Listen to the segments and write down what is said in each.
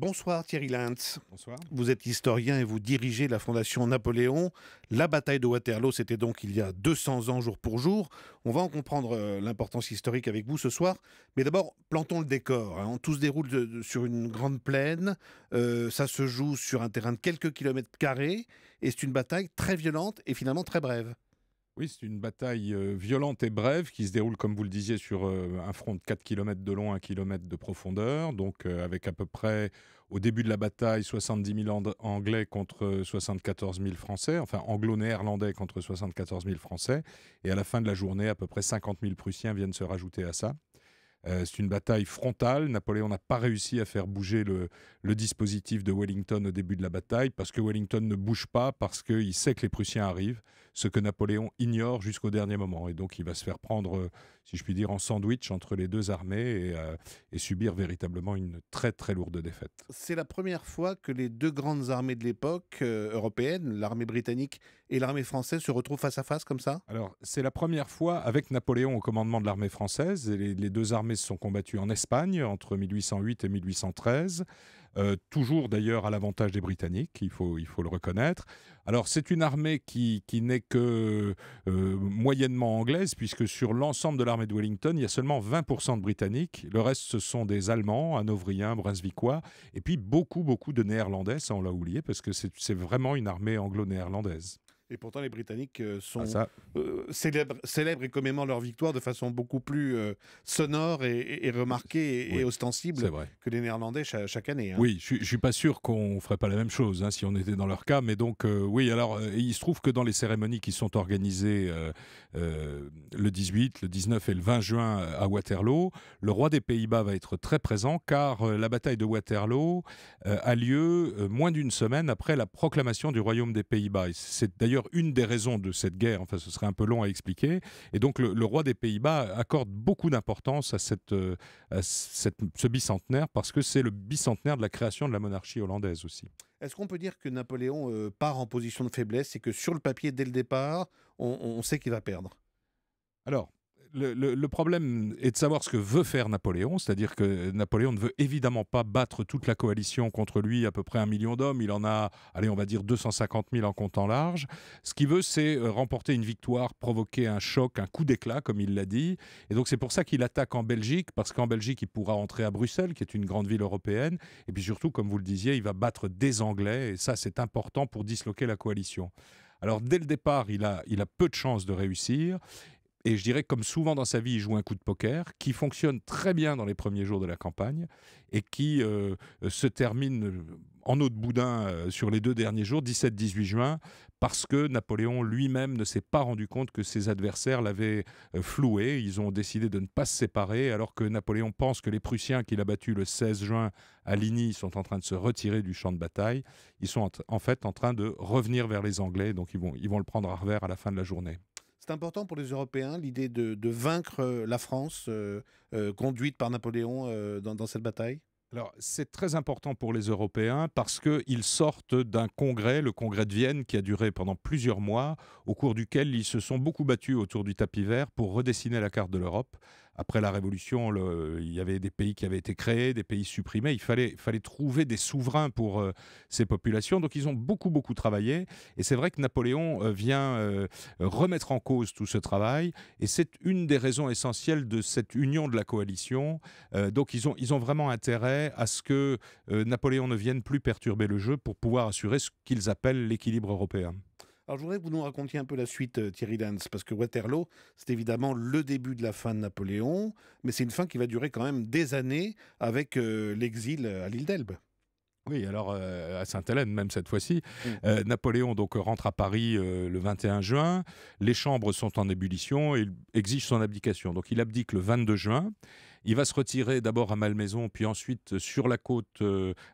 Bonsoir Thierry Lintz. Bonsoir. Vous êtes historien et vous dirigez la Fondation Napoléon. La bataille de Waterloo, c'était donc il y a 200 ans jour pour jour. On va en comprendre euh, l'importance historique avec vous ce soir. Mais d'abord, plantons le décor. Hein. Tout se déroule sur une grande plaine. Euh, ça se joue sur un terrain de quelques kilomètres carrés. Et c'est une bataille très violente et finalement très brève. Oui, c'est une bataille euh, violente et brève qui se déroule, comme vous le disiez, sur euh, un front de 4 km de long, 1 km de profondeur, donc euh, avec à peu près, au début de la bataille, 70 000 Anglais contre 74 000 Français, enfin anglo-néerlandais contre 74 000 Français, et à la fin de la journée, à peu près 50 000 Prussiens viennent se rajouter à ça. c'est une bataille frontale. Napoléon n'a pas réussi à faire bouger le, dispositif de Wellington au début de la bataille parce que Wellington ne bouge pas, parce qu'il sait que les Prussiens arrivent ce que Napoléon ignore jusqu'au dernier moment. Et donc il va se faire prendre, euh, si je puis dire, en sandwich entre les deux armées euh, et, subir véritablement une très très lourde défaite. C'est la première fois que les deux grandes armées de l'époque euh, européenne, l'armée britannique et l'armée française, se retrouvent face à face comme ça Alors c'est la première fois avec Napoléon au commandement de l'armée française. Et les deux armées se sont combattues en Espagne entre 1808 et 1813. Euh, toujours d'ailleurs à l'avantage des Britanniques, il faut, le reconnaître. Alors c'est une armée qui, n'est que euh, moyennement anglaise, puisque sur l'ensemble de l'armée de Wellington, il y a seulement 20% de Britanniques, le reste ce sont des Allemands, Hanovriens, Brunswickois, et puis beaucoup, beaucoup de Néerlandais, ça on l'a oublié, parce que c'est vraiment une armée anglo-néerlandaise. Et pourtant, les Britanniques euh, ah, sont euh, célèbres, et commémorent leur victoire de façon beaucoup plus euh, sonore et, remarquée et, ostensible que les Néerlandais chaque année. Hein. Oui, je ne suis pas sûr qu'on ne ferait pas la même chose hein, si on était dans leur cas. Mais donc, oui, alors, il se trouve que dans les cérémonies qui sont organisées le 18, le 19 et le 20 juin à Waterloo, le roi des Pays-Bas va être très présent car la bataille de Waterloo a lieu moins d'une semaine après la proclamation du royaume des Pays-Bas. C'est d'ailleurs une des raisons de cette guerre. Enfin, ce serait un peu long à expliquer. Et donc, le, roi des Pays-Bas accorde beaucoup d'importance à, cette, euh, à cette, ce bicentenaire parce que c'est le bicentenaire de la création de la monarchie hollandaise aussi. Est-ce qu'on peut dire que Napoléon euh, part en position de faiblesse et que sur le papier, dès le départ, on, on sait qu'il va perdre Alors, le, problème est de savoir ce que veut faire Napoléon, c'est-à-dire que Napoléon ne veut évidemment pas battre toute la coalition contre lui, à peu près un million d'hommes. Il en a, allez, on va dire 250 000 en comptant large. Ce qu'il veut, c'est euh, remporter une victoire, provoquer un choc, un coup d'éclat, comme il l'a dit. Et donc, c'est pour ça qu'il attaque en Belgique, parce qu'en Belgique, il pourra entrer à Bruxelles, qui est une grande ville européenne. Et puis surtout, comme vous le disiez, il va battre des Anglais, et ça, c'est important pour disloquer la coalition. Alors dès le départ, il a, il a peu de chances de réussir et je dirais comme souvent dans sa vie, il joue un coup de poker qui fonctionne très bien dans les premiers jours de la campagne et qui euh, se termine euh, en eau de boudin euh, sur les deux derniers jours, 17-18 juin, parce que Napoléon lui-même ne s'est pas rendu compte que ses adversaires l'avaient floué. Ils ont décidé de ne pas se séparer alors que Napoléon pense que les Prussiens qu'il a battus le 16 juin à Ligny sont en train de se retirer du champ de bataille. Ils sont en, en fait en train de revenir vers les Anglais, donc ils vont, ils vont le prendre à revers à la fin de la journée. C'est important pour les Européens, l'idée de, vaincre euh, la France euh, euh, conduite par Napoléon dans, cette bataille alors, c'est très important pour les Européens parce qu'ils sortent d'un congrès, le congrès de Vienne, qui a duré pendant plusieurs mois, au cours duquel ils se sont beaucoup battus autour du tapis vert pour redessiner la carte de l'Europe, après la Révolution, il y avait des pays qui avaient été créés, des pays supprimés. Il fallait, fallait trouver des souverains pour euh, ces populations. Donc ils ont beaucoup, beaucoup travaillé. Et c'est vrai que Napoléon euh, vient euh, remettre en cause tout ce travail. Et c'est une des raisons essentielles de cette union de la coalition. donc ils ont, ils ont vraiment intérêt à ce que Napoléon ne vienne plus perturber le jeu pour pouvoir assurer ce qu'ils appellent l'équilibre européen. Alors je voudrais que vous nous racontiez un peu la suite, euh, Thierry Lenz, parce que Waterloo, c'est évidemment le début de la fin de Napoléon, mais c'est une fin qui va durer quand même des années avec euh, l'exil euh, à l'île d'Elbe. Oui, alors à Sainte-Hélène même cette fois-ci. Mm. Napoléon donc rentre à Paris le 21 juin. Les chambres sont en ébullition et il exige son abdication. Donc il abdique le 22 juin. Il va se retirer d'abord à Malmaison, puis ensuite sur la côte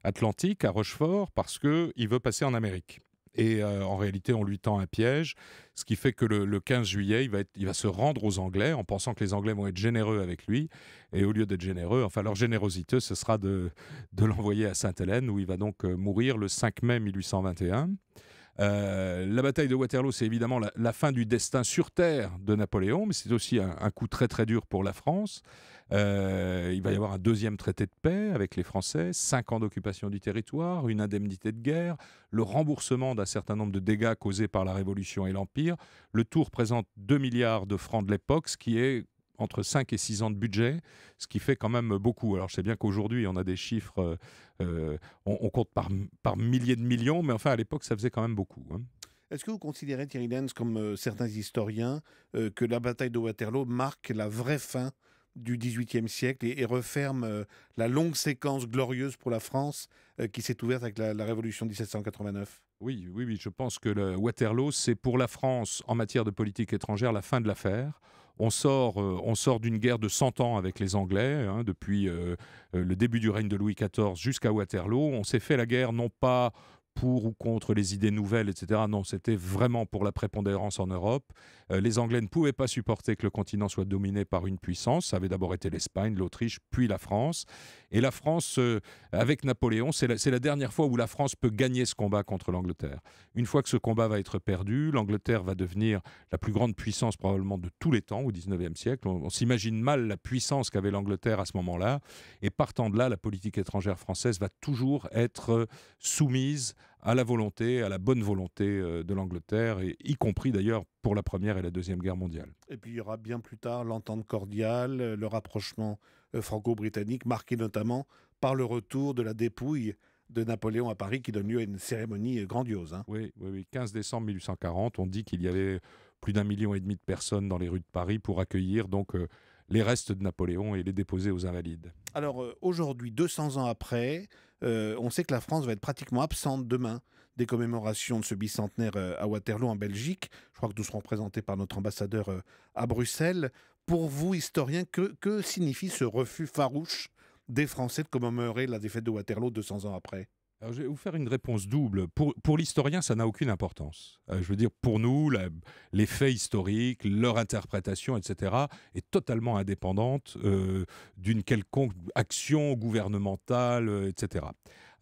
atlantique, à Rochefort, parce que il veut passer en Amérique et euh, en réalité on lui tend un piège, ce qui fait que le, 15 juillet il va, se rendre aux Anglais en pensant que les Anglais vont être généreux avec lui et au lieu d'être généreux, enfin leur générosité ce sera de l'envoyer à Sainte-Hélène où il va donc euh, mourir le 5 mai 1821. Euh, la bataille de Waterloo, c'est évidemment la, fin du destin sur Terre de Napoléon, mais c'est aussi un, coup très très dur pour la France. Euh, il va y avoir un deuxième traité de paix avec les Français, cinq ans d'occupation du territoire, une indemnité de guerre, le remboursement d'un certain nombre de dégâts causés par la Révolution et l'Empire. Le Tour présente 2 milliards de francs de l'époque, ce qui est entre 5 et 6 ans de budget, ce qui fait quand même beaucoup. Alors je sais bien qu'aujourd'hui on a des chiffres, euh, euh, on, compte par, milliers de millions, mais enfin à l'époque ça faisait quand même beaucoup. Hein. Est-ce que vous considérez, Thierry Lenz, comme euh, certains historiens, que la bataille de Waterloo marque la vraie fin du XVIIIe siècle et, referme la longue séquence glorieuse pour la France qui s'est ouverte avec la, la Révolution 1789 oui, oui, oui, je pense que le Waterloo, c'est pour la France, en matière de politique étrangère, la fin de l'affaire. On sort, euh, sort d'une guerre de 100 ans avec les Anglais, hein, depuis euh, euh, le début du règne de Louis XIV jusqu'à Waterloo. On s'est fait la guerre non pas pour ou contre les idées nouvelles, etc. Non, c'était vraiment pour la prépondérance en Europe. Euh, les Anglais ne pouvaient pas supporter que le continent soit dominé par une puissance. Ça avait d'abord été l'Espagne, l'Autriche, puis la France. Et la France, euh, avec Napoléon, c'est la, dernière fois où la France peut gagner ce combat contre l'Angleterre. Une fois que ce combat va être perdu, l'Angleterre va devenir la plus grande puissance probablement de tous les temps au XIXe siècle. on s'imagine mal la puissance qu'avait l'Angleterre à ce moment-là. Et partant de là, la politique étrangère française va toujours être euh, soumise à la volonté, à la bonne volonté euh, de l'Angleterre, y compris d'ailleurs pour la Première et la Deuxième Guerre mondiale. Et puis il y aura bien plus tard l'entente cordiale, euh, le rapprochement euh, franco-britannique, marqué notamment par le retour de la dépouille de Napoléon à Paris qui donne lieu à une cérémonie grandiose. Hein. Oui, oui, oui, 15 décembre 1840, on dit qu'il y avait plus d'un million et demi de personnes dans les rues de Paris pour accueillir donc les restes de Napoléon et les déposer aux Invalides. Alors aujourd'hui, 200 ans après, euh, on sait que la France va être pratiquement absente demain des commémorations de ce bicentenaire euh, à Waterloo en Belgique. Je crois que nous serons présentés par notre ambassadeur euh, à Bruxelles. Pour vous, historien, que, que signifie ce refus farouche des Français de commémorer la défaite de Waterloo 200 ans après je vais vous faire une réponse double. Pour, pour l'historien, ça n'a aucune importance. Euh, je veux dire, pour nous, les faits historiques, leur interprétation, etc., est totalement indépendante euh, d'une quelconque action gouvernementale, euh, etc.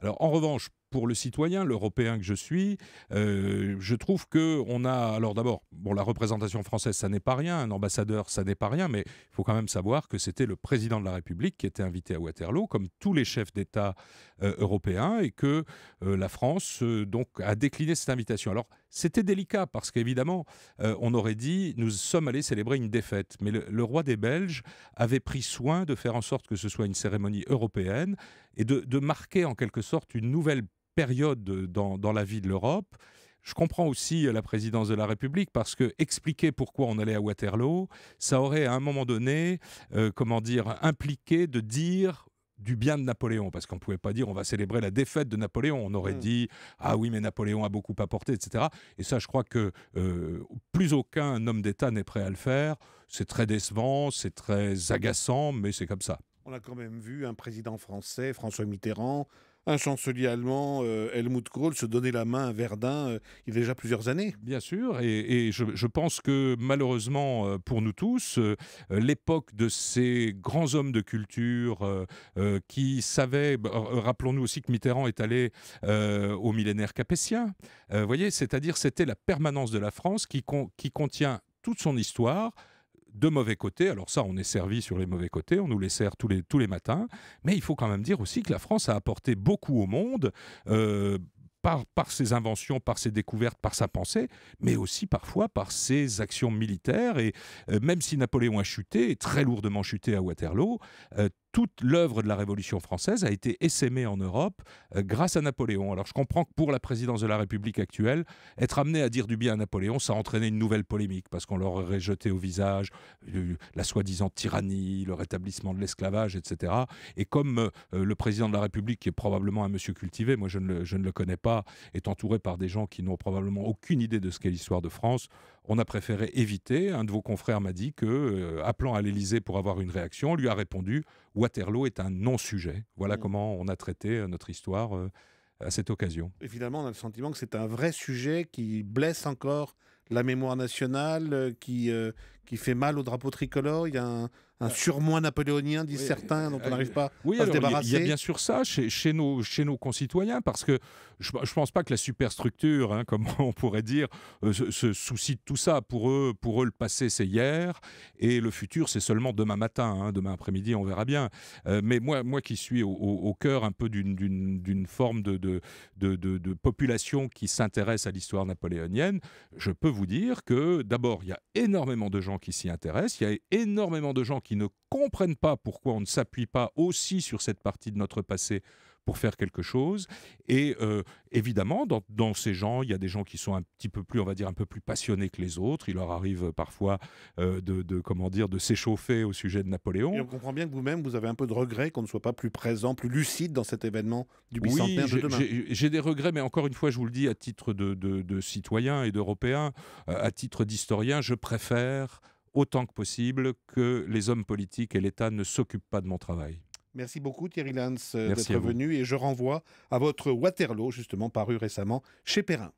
Alors, en revanche, pour le citoyen, l'Européen que je suis, euh, je trouve que on a. Alors d'abord, bon, la représentation française, ça n'est pas rien. Un ambassadeur, ça n'est pas rien, mais il faut quand même savoir que c'était le président de la République qui était invité à Waterloo, comme tous les chefs d'État euh, européens, et que euh, la France donc a décliné cette invitation. Alors c'était délicat parce qu'évidemment, on aurait dit nous sommes allés célébrer une défaite. Mais le, roi des Belges avait pris soin de faire en sorte que ce soit une cérémonie européenne et de, de marquer en quelque sorte une nouvelle période dans, dans la vie de l'Europe. Je comprends aussi euh, la présidence de la République parce que expliquer pourquoi on allait à Waterloo, ça aurait à un moment donné, euh, comment dire, impliqué de dire du bien de Napoléon, parce qu'on ne pouvait pas dire on va célébrer la défaite de Napoléon. On aurait mm. dit ah oui, mais Napoléon a beaucoup apporté, etc. Et ça, je crois que euh, plus aucun homme d'État n'est prêt à le faire. C'est très décevant, c'est très agaçant, mais c'est comme ça. On a quand même vu un président français, François Mitterrand, un chancelier allemand, euh, Helmut Kohl, se donnait la main à Verdun euh, il y a déjà plusieurs années. Bien sûr, et, je, pense que malheureusement euh, pour nous tous, l'époque de ces grands hommes de culture qui savaient, bah, rappelons-nous aussi que Mitterrand est allé au millénaire capétien, voyez, c'est-à-dire c'était la permanence de la France qui contient toute son histoire, de mauvais côtés. Alors ça, on est servi sur les mauvais côtés, on nous les sert tous les, tous les matins, mais il faut quand même dire aussi que la France a apporté beaucoup au monde. Euh, par, par, ses inventions, par ses découvertes, par sa pensée, mais aussi parfois par ses actions militaires. Et euh, même si Napoléon a chuté, très lourdement chuté à Waterloo, euh, toute l'œuvre de la Révolution française a été essaimée en Europe euh, grâce à Napoléon. Alors je comprends que pour la présidence de la République actuelle, être amené à dire du bien à Napoléon, ça a entraîné une nouvelle polémique, parce qu'on leur aurait jeté au visage euh, la soi-disant tyrannie, le rétablissement de l'esclavage, etc. Et comme euh, le président de la République, qui est probablement un monsieur cultivé, moi je ne le connais pas, est entouré par des gens qui n'ont probablement aucune idée de ce qu'est l'histoire de France, on a préféré éviter. Un de vos confrères m'a dit que, euh, appelant à l'Élysée pour avoir une réaction, on lui a répondu Waterloo est un non-sujet. Voilà mm. comment on a traité euh, notre histoire euh, à cette occasion. Évidemment, on a le sentiment que c'est un vrai sujet qui blesse encore la mémoire nationale, qui, qui fait mal au drapeau tricolore. Il y un ah. surmoi napoléonien, disent certains, dont on ah, n'arrive pas à se débarrasser. Il y, a bien sûr ça chez, nos, chez nos concitoyens, parce que je ne pense pas que la superstructure, hein, comme on pourrait dire, euh, se, soucie de tout ça. Pour eux, pour eux le passé, c'est hier, et le futur, c'est seulement demain matin. Hein. demain après-midi, on verra bien. Euh, mais moi, moi qui suis au, cœur un peu d'une forme de, de, de, population qui s'intéresse à l'histoire napoléonienne, je peux vous dire que d'abord, il y a énormément de gens qui s'y intéressent, il y a énormément de gens qui ne comprennent pas pourquoi on ne s'appuie pas aussi sur cette partie de notre passé pour faire quelque chose. Et euh, évidemment, dans, ces gens, il y a des gens qui sont un petit peu plus, on va dire, un peu plus passionnés que les autres. Il leur arrive parfois euh, de, comment dire, de s'échauffer au sujet de Napoléon. Et on comprend bien que vous-même, vous avez un peu de regret qu'on ne soit pas plus présent, plus lucide dans cet événement du bicentenaire de demain. J'ai des regrets, mais encore une fois, je vous le dis, à titre de, citoyen et d'européen, euh, à titre d'historien, je préfère autant que possible que les hommes politiques et l'État ne s'occupent pas de mon travail. Merci beaucoup Thierry Lance euh, d'être venu et je renvoie à votre Waterloo justement paru récemment chez Perrin.